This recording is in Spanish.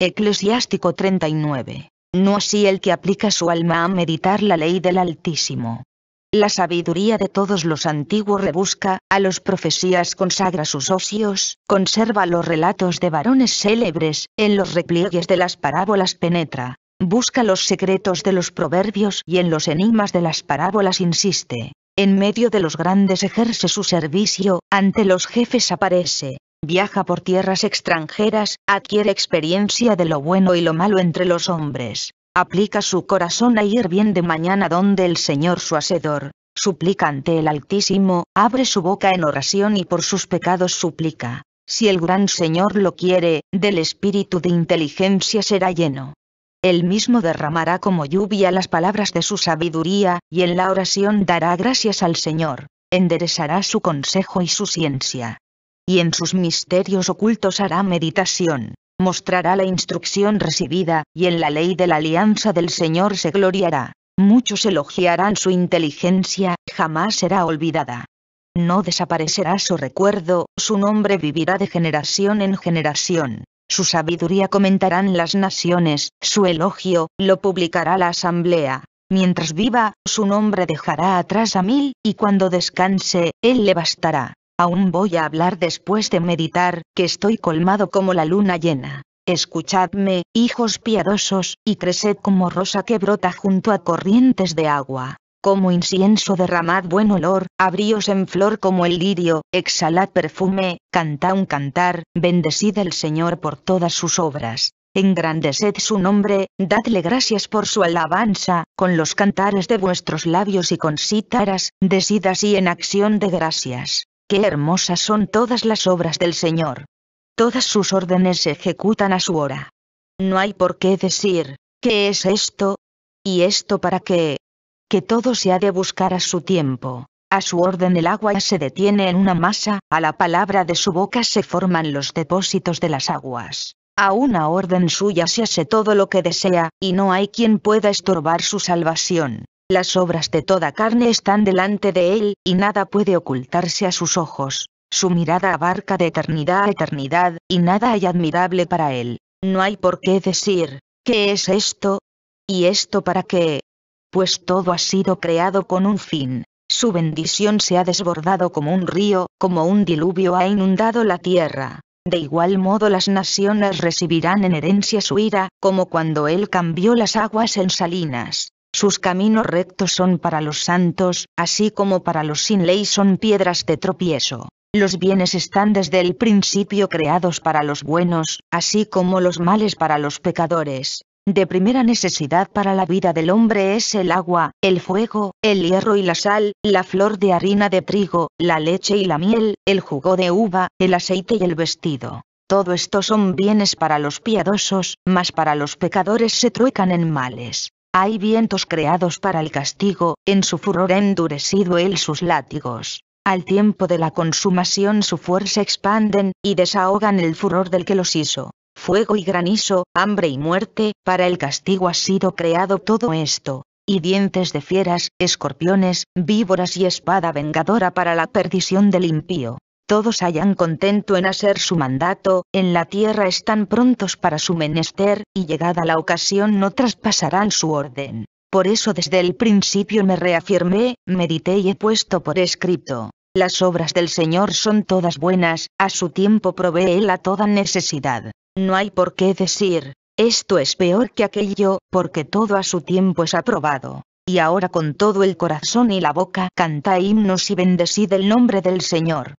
Eclesiástico 39. No así el que aplica su alma a meditar la ley del Altísimo. La sabiduría de todos los antiguos rebusca, a los profecías consagra sus ocios, conserva los relatos de varones célebres, en los repliegues de las parábolas penetra, busca los secretos de los proverbios y en los enigmas de las parábolas insiste. En medio de los grandes ejerce su servicio, ante los jefes aparece, viaja por tierras extranjeras, adquiere experiencia de lo bueno y lo malo entre los hombres, aplica su corazón a ir bien de mañana donde el Señor su Hacedor, suplica ante el Altísimo, abre su boca en oración y por sus pecados suplica. Si el gran Señor lo quiere, del espíritu de inteligencia será lleno. Él mismo derramará como lluvia las palabras de su sabiduría, y en la oración dará gracias al Señor, enderezará su consejo y su ciencia y en sus misterios ocultos hará meditación, mostrará la instrucción recibida, y en la ley de la alianza del Señor se gloriará. Muchos elogiarán su inteligencia, jamás será olvidada. No desaparecerá su recuerdo, su nombre vivirá de generación en generación. Su sabiduría comentarán las naciones, su elogio, lo publicará la asamblea. Mientras viva, su nombre dejará atrás a mil, y cuando descanse, él le bastará. Aún voy a hablar después de meditar, que estoy colmado como la luna llena. Escuchadme, hijos piadosos, y creced como rosa que brota junto a corrientes de agua. Como incienso derramad buen olor, abríos en flor como el lirio, exhalad perfume, canta un cantar, bendecid al Señor por todas sus obras. Engrandeced su nombre, dadle gracias por su alabanza, con los cantares de vuestros labios y con cítaras, decidas y en acción de gracias. Qué hermosas son todas las obras del Señor. Todas sus órdenes se ejecutan a su hora. No hay por qué decir, ¿qué es esto? ¿Y esto para qué? Que todo se ha de buscar a su tiempo. A su orden el agua se detiene en una masa, a la palabra de su boca se forman los depósitos de las aguas. A una orden suya se hace todo lo que desea, y no hay quien pueda estorbar su salvación. Las obras de toda carne están delante de él, y nada puede ocultarse a sus ojos. Su mirada abarca de eternidad a eternidad, y nada hay admirable para él. No hay por qué decir, ¿qué es esto? ¿Y esto para qué? Pues todo ha sido creado con un fin. Su bendición se ha desbordado como un río, como un diluvio ha inundado la tierra. De igual modo las naciones recibirán en herencia su ira, como cuando él cambió las aguas en salinas. Sus caminos rectos son para los santos, así como para los sin ley son piedras de tropiezo. Los bienes están desde el principio creados para los buenos, así como los males para los pecadores. De primera necesidad para la vida del hombre es el agua, el fuego, el hierro y la sal, la flor de harina de trigo, la leche y la miel, el jugo de uva, el aceite y el vestido. Todo esto son bienes para los piadosos, mas para los pecadores se truecan en males. Hay vientos creados para el castigo, en su furor ha endurecido él sus látigos. Al tiempo de la consumación su fuerza expanden, y desahogan el furor del que los hizo. Fuego y granizo, hambre y muerte, para el castigo ha sido creado todo esto. Y dientes de fieras, escorpiones, víboras y espada vengadora para la perdición del impío todos hayan contento en hacer su mandato, en la tierra están prontos para su menester, y llegada la ocasión no traspasarán su orden. Por eso desde el principio me reafirmé, medité y he puesto por escrito. Las obras del Señor son todas buenas, a su tiempo provee Él a toda necesidad. No hay por qué decir, esto es peor que aquello, porque todo a su tiempo es aprobado. Y ahora con todo el corazón y la boca canta himnos y bendecid el nombre del Señor.